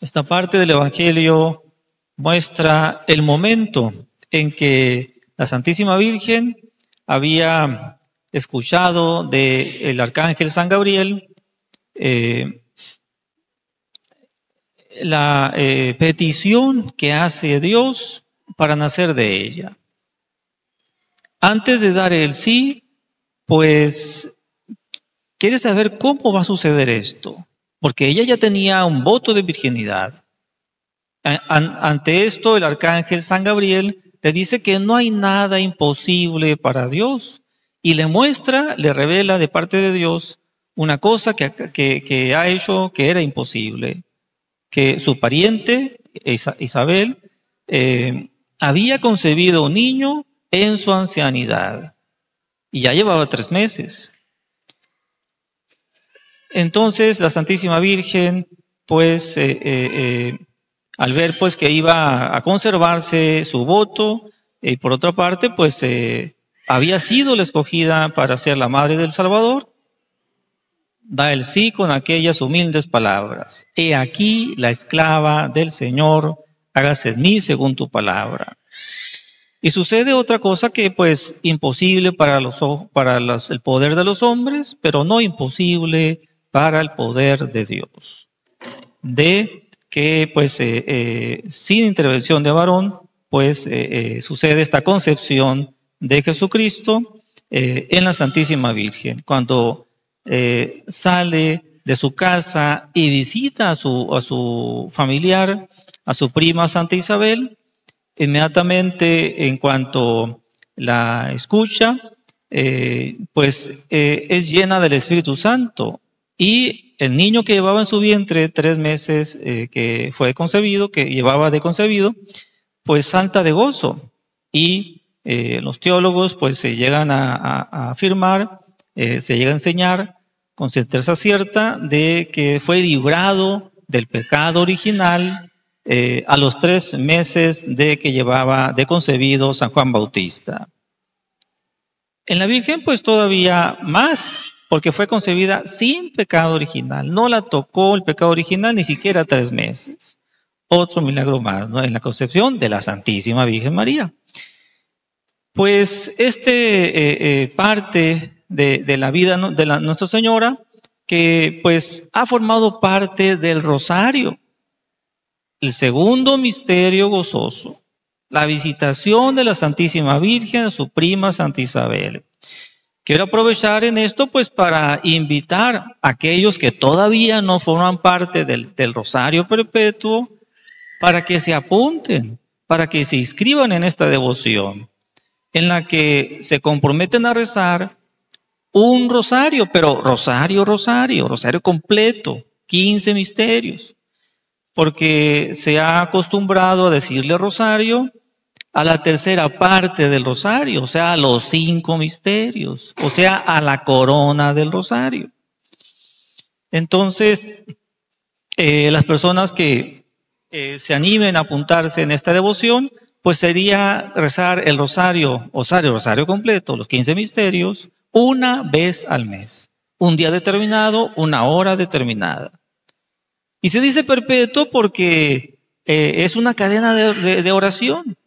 Esta parte del Evangelio muestra el momento en que la Santísima Virgen había escuchado del el arcángel San Gabriel eh, la eh, petición que hace Dios para nacer de ella. Antes de dar el sí, pues quiere saber cómo va a suceder esto porque ella ya tenía un voto de virginidad. Ante esto, el arcángel San Gabriel le dice que no hay nada imposible para Dios y le muestra, le revela de parte de Dios una cosa que, ha hecho que era imposible, que su pariente, Isabel, eh, había concebido un niño en su ancianidad y ya llevaba tres meses. Entonces la Santísima Virgen, pues, eh, eh, eh, al ver pues que iba a conservarse su voto, y por otra parte, pues había sido la escogida para ser la madre del Salvador, da el sí con aquellas humildes palabras. He aquí la esclava del Señor, hágase en mí según tu palabra. Y sucede otra cosa que pues imposible para, los, para el poder de los hombres, pero no imposible para el poder de Dios. De que, pues, eh, eh, sin intervención de varón, pues, eh, sucede esta concepción de Jesucristo en la Santísima Virgen. Cuando sale de su casa y visita a su, a su familiar, a su prima Santa Isabel, inmediatamente en cuanto la escucha, pues es llena del Espíritu Santo y el niño que llevaba en su vientre tres meses eh, que fue concebido, que llevaba de concebido, pues salta de gozo. Y eh, los teólogos pues se llegan a, afirmar, eh, se llega a enseñar con certeza cierta de que fue librado del pecado original a los tres meses de que llevaba de concebido San Juan Bautista. En la Virgen pues todavía más porque fue concebida sin pecado original. No la tocó el pecado original ni siquiera tres meses. Otro milagro más, En la concepción de la Santísima Virgen María. Pues este eh, eh, parte de, la vida de la, Nuestra Señora, que pues ha formado parte del rosario. El segundo misterio gozoso, la visitación de la Santísima Virgen a su prima Santa Isabel. Quiero aprovechar en esto pues para invitar a aquellos que todavía no forman parte del, Rosario Perpetuo para que se apunten, para que se inscriban en esta devoción, en la que se comprometen a rezar un rosario, pero rosario, rosario, rosario completo, 15 misterios, porque se ha acostumbrado a decirle rosario a la tercera parte del rosario, o sea, a los cinco misterios, o sea, a la corona del rosario. Entonces, eh, las personas que eh, se animen a apuntarse en esta devoción, pues sería rezar el rosario, rosario, rosario completo, los 15 misterios, una vez al mes, un día determinado, una hora determinada. Y se dice perpetuo porque eh, es una cadena de oración.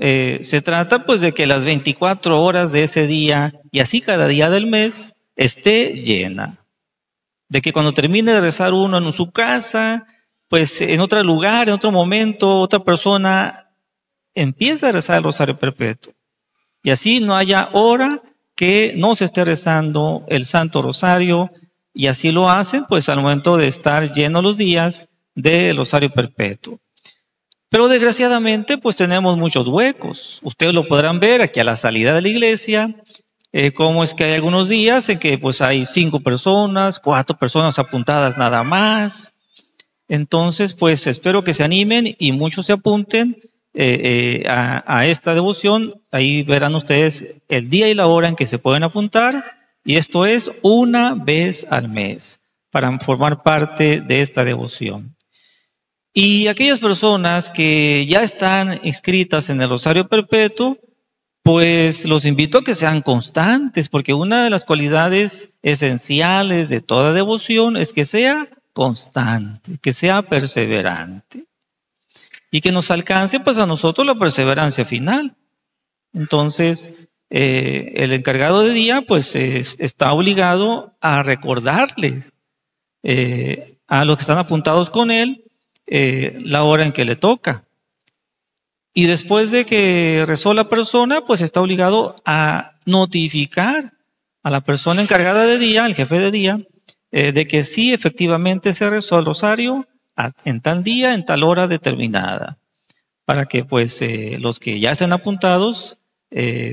Eh, se trata pues de que las 24 horas de ese día y así cada día del mes esté llena. De que cuando termine de rezar uno en su casa, pues en otro lugar, en otro momento, otra persona empieza a rezar el rosario perpetuo. Y así no haya hora que no se esté rezando el Santo Rosario y así lo hacen pues al momento de estar llenos los días del rosario perpetuo. Pero desgraciadamente, pues tenemos muchos huecos. Ustedes lo podrán ver aquí a la salida de la iglesia, como eh, cómo es que hay algunos días en que pues hay cinco personas, cuatro personas apuntadas nada más. Entonces, pues espero que se animen y muchos se apunten eh, eh, a, esta devoción. Ahí verán ustedes el día y la hora en que se pueden apuntar. Y esto es una vez al mes para formar parte de esta devoción. Y aquellas personas que ya están inscritas en el Rosario Perpetuo, pues los invito a que sean constantes, porque una de las cualidades esenciales de toda devoción es que sea constante, que sea perseverante y que nos alcance pues a nosotros la perseverancia final. Entonces, eh, el encargado de día pues está obligado a recordarles eh, a los que están apuntados con él eh, la hora en que le toca. Y después de que rezó la persona, pues está obligado a notificar a la persona encargada de día, al jefe de día, eh, de que sí, efectivamente se rezó el rosario en tal día, en tal hora determinada, para que pues eh, los que ya estén apuntados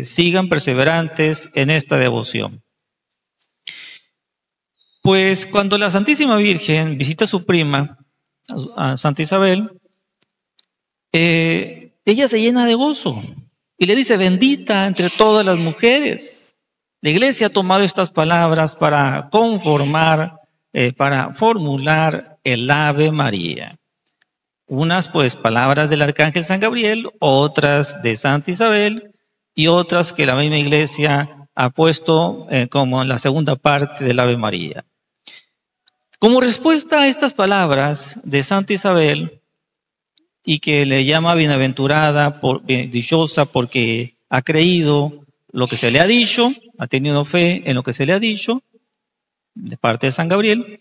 sigan perseverantes en esta devoción. Pues cuando la Santísima Virgen visita a su prima, a Santa Isabel, eh, ella se llena de gozo y le dice, bendita entre todas las mujeres. La iglesia ha tomado estas palabras para conformar, eh, para formular el Ave María. Unas pues palabras del Arcángel San Gabriel, otras de Santa Isabel y otras que la misma iglesia ha puesto eh, como la segunda parte del Ave María. Como respuesta a estas palabras de Santa Isabel, y que le llama bienaventurada, por, eh, dichosa, porque ha creído lo que se le ha dicho, ha tenido fe en lo que se le ha dicho, de parte de San Gabriel,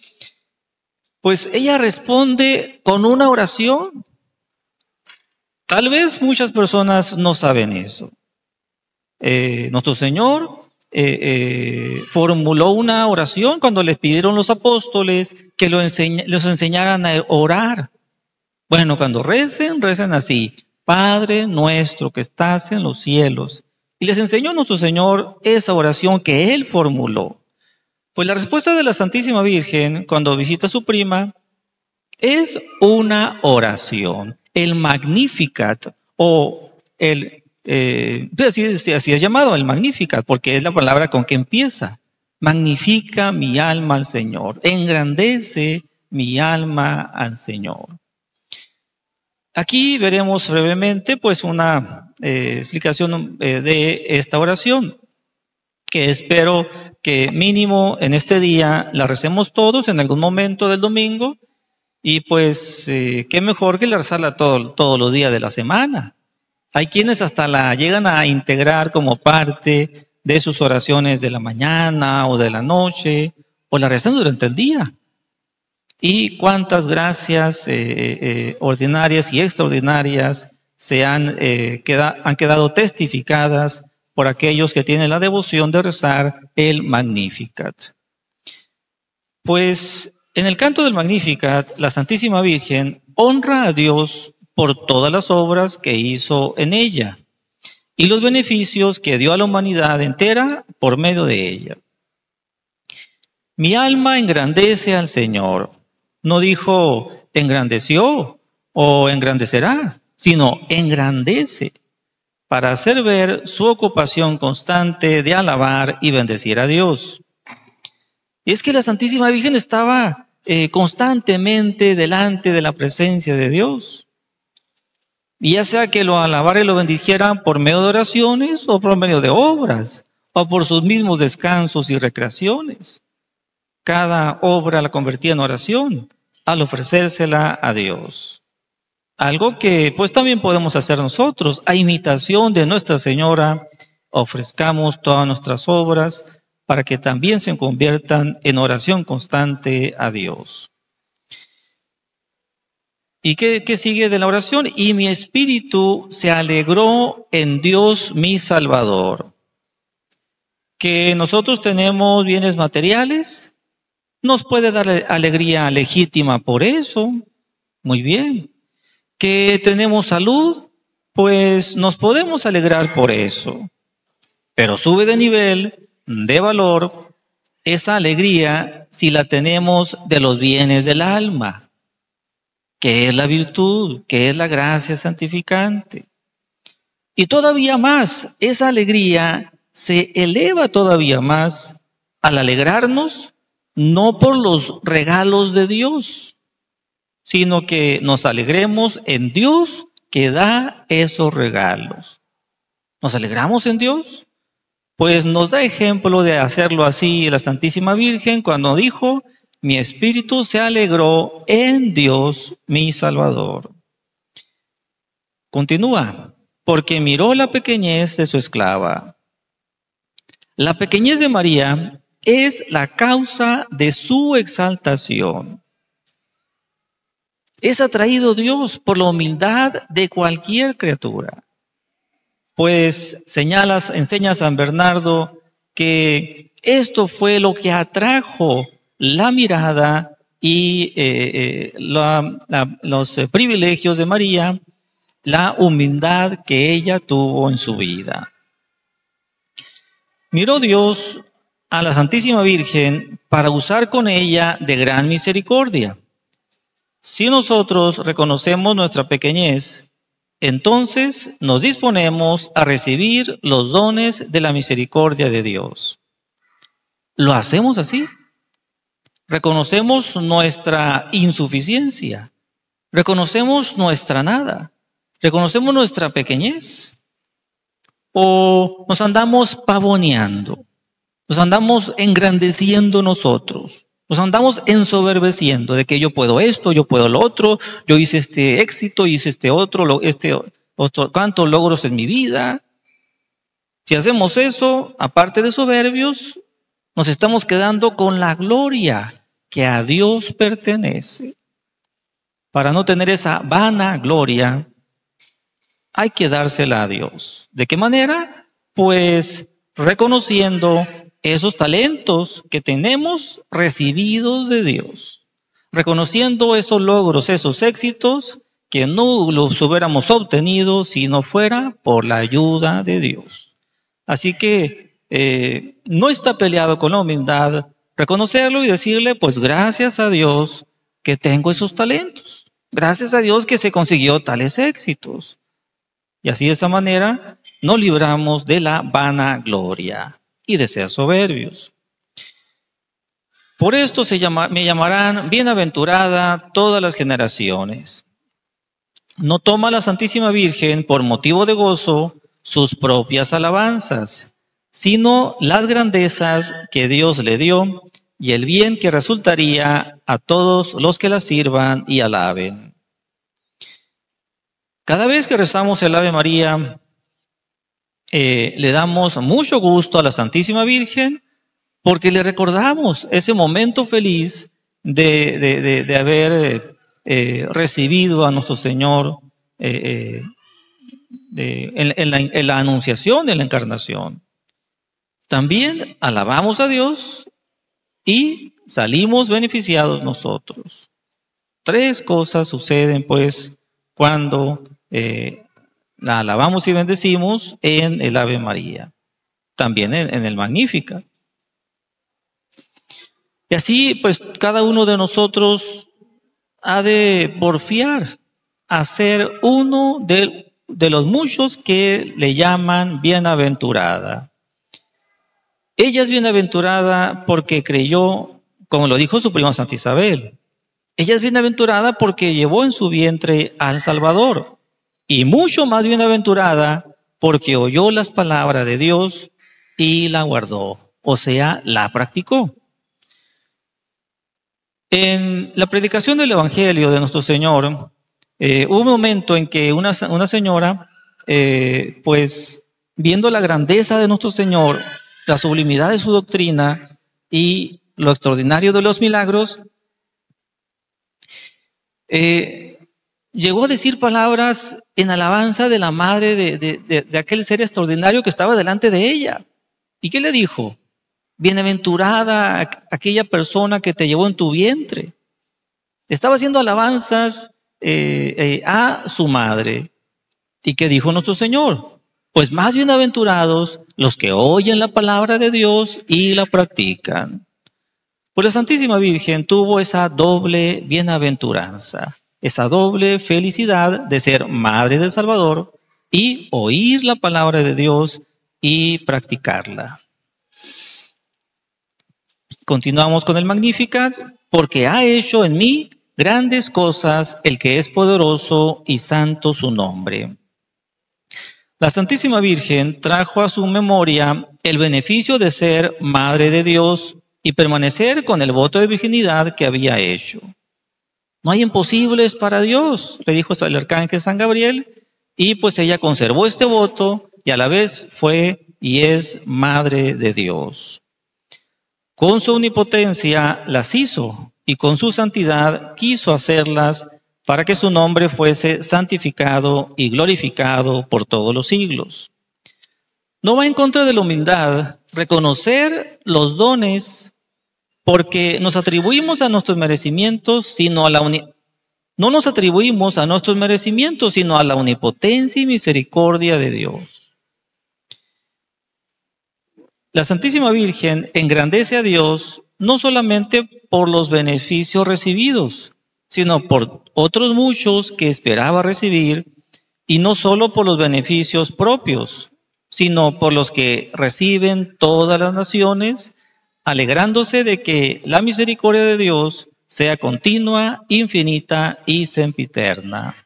pues ella responde con una oración. Tal vez muchas personas no saben eso. Eh, nuestro Señor eh, eh, formuló una oración cuando les pidieron los apóstoles que lo los enseñaran a orar. Bueno, cuando recen, recen así, Padre nuestro que estás en los cielos. Y les enseñó nuestro Señor esa oración que Él formuló. Pues la respuesta de la Santísima Virgen cuando visita a su prima es una oración, el Magnificat o el eh, pues así, así es llamado, el Magnífica, porque es la palabra con que empieza. Magnifica mi alma al Señor, engrandece mi alma al Señor. Aquí veremos brevemente pues una eh, explicación eh, de esta oración que espero que mínimo en este día la recemos todos en algún momento del domingo y pues qué mejor que la rezarla todos los días de la semana. Hay quienes hasta la llegan a integrar como parte de sus oraciones de la mañana o de la noche o la rezan durante el día. Y cuántas gracias eh, eh, eh, ordinarias y extraordinarias se han, han quedado testificadas por aquellos que tienen la devoción de rezar el Magnificat. Pues en el canto del Magnificat, la Santísima Virgen honra a Dios por todas las obras que hizo en ella y los beneficios que dio a la humanidad entera por medio de ella. Mi alma engrandece al Señor. No dijo engrandeció o engrandecerá, sino engrandece para hacer ver su ocupación constante de alabar y bendecir a Dios. Y es que la Santísima Virgen estaba eh, constantemente delante de la presencia de Dios ya sea que lo alabara y lo bendijeran por medio de oraciones o por medio de obras, o por sus mismos descansos y recreaciones. Cada obra la convertía en oración al ofrecérsela a Dios. Algo que pues también podemos hacer nosotros, a imitación de Nuestra Señora, ofrezcamos todas nuestras obras para que también se conviertan en oración constante a Dios. ¿Y qué, sigue de la oración? Y mi espíritu se alegró en Dios mi Salvador. Que nosotros tenemos bienes materiales, nos puede dar alegría legítima por eso. Muy bien. Que tenemos salud, pues nos podemos alegrar por eso. Pero sube de nivel, de valor, esa alegría si la tenemos de los bienes del alma que es la virtud, que es la gracia santificante. Y todavía más, esa alegría se eleva todavía más al alegrarnos no por los regalos de Dios, sino que nos alegremos en Dios que da esos regalos. ¿Nos alegramos en Dios? Pues nos da ejemplo de hacerlo así la Santísima Virgen cuando dijo, mi espíritu se alegró en Dios mi Salvador. Continúa, porque miró la pequeñez de su esclava. La pequeñez de María es la causa de su exaltación. Es atraído Dios por la humildad de cualquier criatura. Pues señalas, enseña San Bernardo que esto fue lo que atrajo la mirada y eh, eh, los eh, privilegios de María, la humildad que ella tuvo en su vida. Miró Dios a la Santísima Virgen para usar con ella de gran misericordia. Si nosotros reconocemos nuestra pequeñez, entonces nos disponemos a recibir los dones de la misericordia de Dios. ¿Lo hacemos así? Reconocemos nuestra insuficiencia. Reconocemos nuestra nada. Reconocemos nuestra pequeñez. O nos andamos pavoneando. Nos andamos engrandeciendo nosotros. Nos andamos ensoberbeciendo de que yo puedo esto, yo puedo lo otro, yo hice este éxito, hice este otro, este otro, cuántos logros en mi vida. Si hacemos eso, aparte de soberbios, nos estamos quedando con la gloria que a Dios pertenece. Para no tener esa vana gloria, hay que dársela a Dios. ¿De qué manera? Pues reconociendo esos talentos que tenemos recibidos de Dios, reconociendo esos logros, esos éxitos que no los hubiéramos obtenido si no fuera por la ayuda de Dios. Así que eh, no está peleado con la humildad, reconocerlo y decirle, pues gracias a Dios que tengo esos talentos, gracias a Dios que se consiguió tales éxitos. Y así de esa manera nos libramos de la vanagloria y de ser soberbios. Por esto se me llamarán bienaventurada todas las generaciones. No toma la Santísima Virgen por motivo de gozo sus propias alabanzas, sino las grandezas que Dios le dio y el bien que resultaría a todos los que la sirvan y alaben. Cada vez que rezamos el Ave María, eh, le damos mucho gusto a la Santísima Virgen porque le recordamos ese momento feliz de, haber eh, eh, recibido a nuestro Señor en, la, en la anunciación de la encarnación. También alabamos a Dios y salimos beneficiados nosotros. Tres cosas suceden pues cuando la eh, alabamos y bendecimos en el Ave María, también en, el Magnífica. Y así pues cada uno de nosotros ha de porfiar a ser uno de, de los muchos que le llaman bienaventurada. Ella es bienaventurada porque creyó, como lo dijo su prima Santa Isabel. Ella es bienaventurada porque llevó en su vientre al Salvador. Y mucho más bienaventurada porque oyó las palabras de Dios y la guardó, o sea, la practicó. En la predicación del Evangelio de nuestro Señor, eh, hubo un momento en que una, señora, eh, pues viendo la grandeza de nuestro Señor, la sublimidad de su doctrina y lo extraordinario de los milagros, eh, llegó a decir palabras en alabanza de la madre de, aquel ser extraordinario que estaba delante de ella. ¿Y qué le dijo? Bienaventurada aquella persona que te llevó en tu vientre. Estaba haciendo alabanzas eh, eh, a su madre. ¿Y qué dijo nuestro Señor? Pues más bienaventurados los que oyen la palabra de Dios y la practican. Por pues la Santísima Virgen tuvo esa doble bienaventuranza, esa doble felicidad de ser madre del Salvador y oír la palabra de Dios y practicarla. Continuamos con el Magnificat, porque ha hecho en mí grandes cosas el que es poderoso y santo su nombre. La Santísima Virgen trajo a su memoria el beneficio de ser Madre de Dios y permanecer con el voto de virginidad que había hecho. No hay imposibles para Dios, le dijo el arcángel San Gabriel, y pues ella conservó este voto y a la vez fue y es Madre de Dios. Con su omnipotencia las hizo y con su santidad quiso hacerlas para que su nombre fuese santificado y glorificado por todos los siglos. No va en contra de la humildad reconocer los dones porque nos atribuimos a nuestros merecimientos, sino a la no nos atribuimos a nuestros merecimientos, sino a la omnipotencia y misericordia de Dios. La Santísima Virgen engrandece a Dios no solamente por los beneficios recibidos, sino por otros muchos que esperaba recibir, y no solo por los beneficios propios, sino por los que reciben todas las naciones, alegrándose de que la misericordia de Dios sea continua, infinita y sempiterna.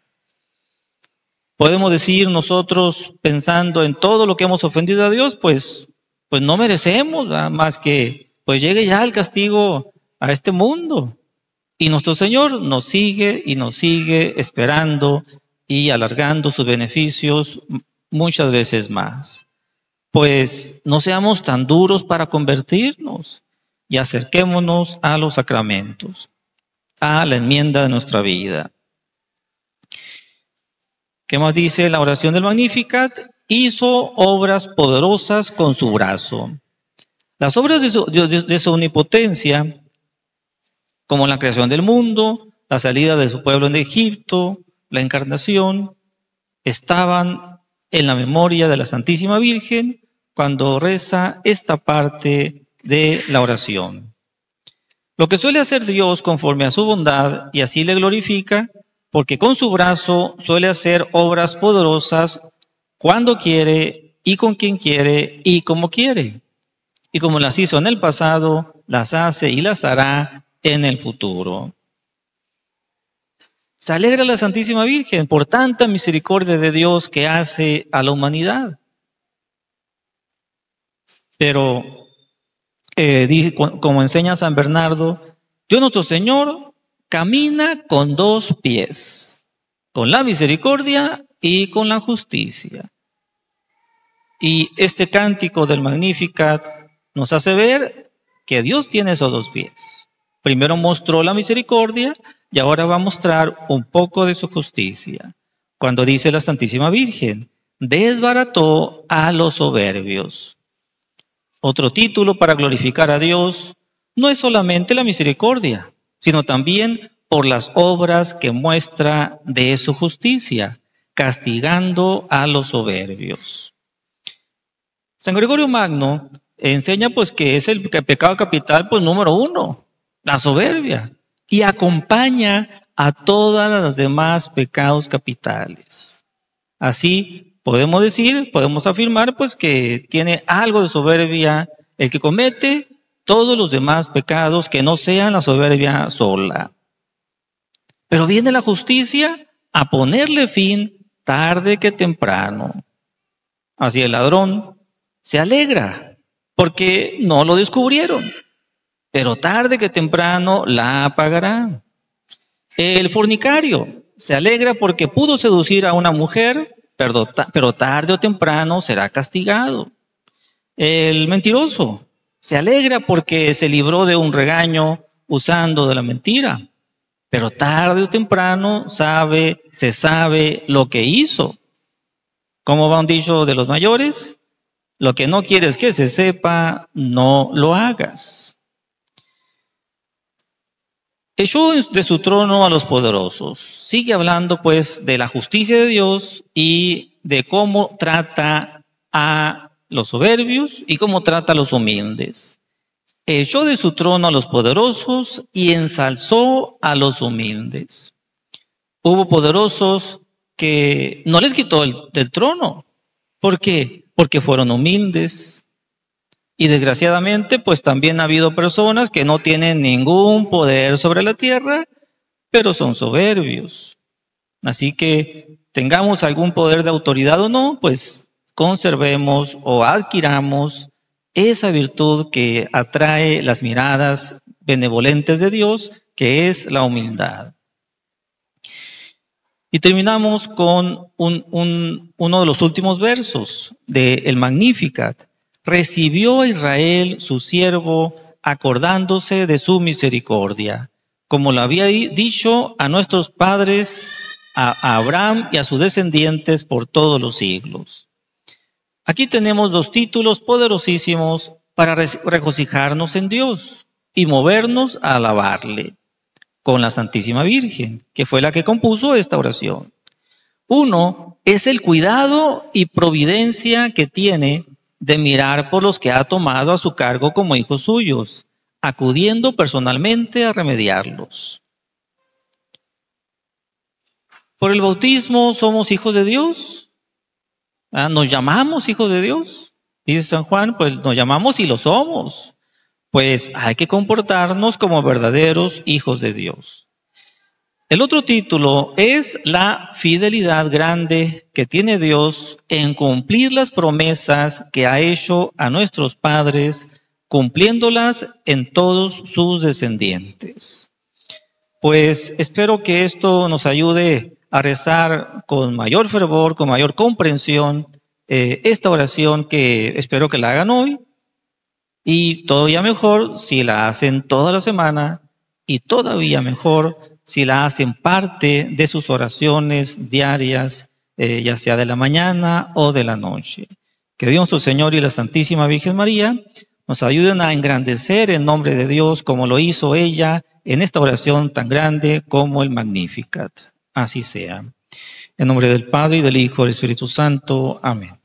Podemos decir nosotros, pensando en todo lo que hemos ofendido a Dios, pues, pues no merecemos más que pues llegue ya el castigo a este mundo. Y nuestro Señor nos sigue y nos sigue esperando y alargando sus beneficios muchas veces más. Pues no seamos tan duros para convertirnos y acerquémonos a los sacramentos, a la enmienda de nuestra vida. ¿Qué más dice la oración del Magnificat? Hizo obras poderosas con su brazo. Las obras de su, de su omnipotencia como la creación del mundo, la salida de su pueblo en Egipto, la encarnación, estaban en la memoria de la Santísima Virgen cuando reza esta parte de la oración. Lo que suele hacer Dios conforme a su bondad y así le glorifica, porque con su brazo suele hacer obras poderosas cuando quiere y con quien quiere y como quiere. Y como las hizo en el pasado, las hace y las hará en el futuro. Se alegra la Santísima Virgen por tanta misericordia de Dios que hace a la humanidad. Pero, eh, como enseña San Bernardo, Dios nuestro Señor camina con dos pies, con la misericordia y con la justicia. Y este cántico del Magnificat nos hace ver que Dios tiene esos dos pies. Primero mostró la misericordia y ahora va a mostrar un poco de su justicia. Cuando dice la Santísima Virgen, desbarató a los soberbios. Otro título para glorificar a Dios no es solamente la misericordia, sino también por las obras que muestra de su justicia, castigando a los soberbios. San Gregorio Magno enseña pues que es el pecado capital pues número uno, la soberbia. Y acompaña a todas las demás pecados capitales. Así podemos decir, podemos afirmar pues que tiene algo de soberbia el que comete todos los demás pecados que no sean la soberbia sola. Pero viene la justicia a ponerle fin tarde que temprano. Así el ladrón se alegra porque no lo descubrieron pero tarde que temprano la pagará. El fornicario se alegra porque pudo seducir a una mujer, pero, tarde o temprano será castigado. El mentiroso se alegra porque se libró de un regaño usando de la mentira, pero tarde o temprano sabe, se sabe lo que hizo. Como va un dicho de los mayores, lo que no quieres que se sepa, no lo hagas. Echó de su trono a los poderosos. Sigue hablando pues de la justicia de Dios y de cómo trata a los soberbios y cómo trata a los humildes. Echó de su trono a los poderosos y ensalzó a los humildes. Hubo poderosos que no les quitó del trono. ¿Por qué? Porque fueron humildes, y desgraciadamente, pues también ha habido personas que no tienen ningún poder sobre la tierra, pero son soberbios. Así que tengamos algún poder de autoridad o no, pues conservemos o adquiramos esa virtud que atrae las miradas benevolentes de Dios, que es la humildad. Y terminamos con uno de los últimos versos del el Magnificat, recibió a Israel su siervo, acordándose de su misericordia, como lo había dicho a nuestros padres, a Abraham y a sus descendientes por todos los siglos. Aquí tenemos dos títulos poderosísimos para regocijarnos en Dios y movernos a alabarle con la Santísima Virgen, que fue la que compuso esta oración. Uno es el cuidado y providencia que tiene de mirar por los que ha tomado a su cargo como hijos suyos, acudiendo personalmente a remediarlos. Por el bautismo somos hijos de Dios. ¿ah? Nos llamamos hijos de Dios. Dice San Juan, pues nos llamamos y lo somos. Pues hay que comportarnos como verdaderos hijos de Dios. El otro título es la fidelidad grande que tiene Dios en cumplir las promesas que ha hecho a nuestros padres, cumpliéndolas en todos sus descendientes. Pues espero que esto nos ayude a rezar con mayor fervor, con mayor comprensión eh, esta oración que espero que la hagan hoy y todavía mejor si la hacen toda la semana y todavía mejor si la hacen parte de sus oraciones diarias, eh, ya sea de la mañana o de la noche. Que Dios su Señor y la Santísima Virgen María nos ayuden a engrandecer el nombre de Dios como lo hizo ella en esta oración tan grande como el Magnificat. Así sea. En nombre del Padre y del Hijo y del Espíritu Santo. Amén.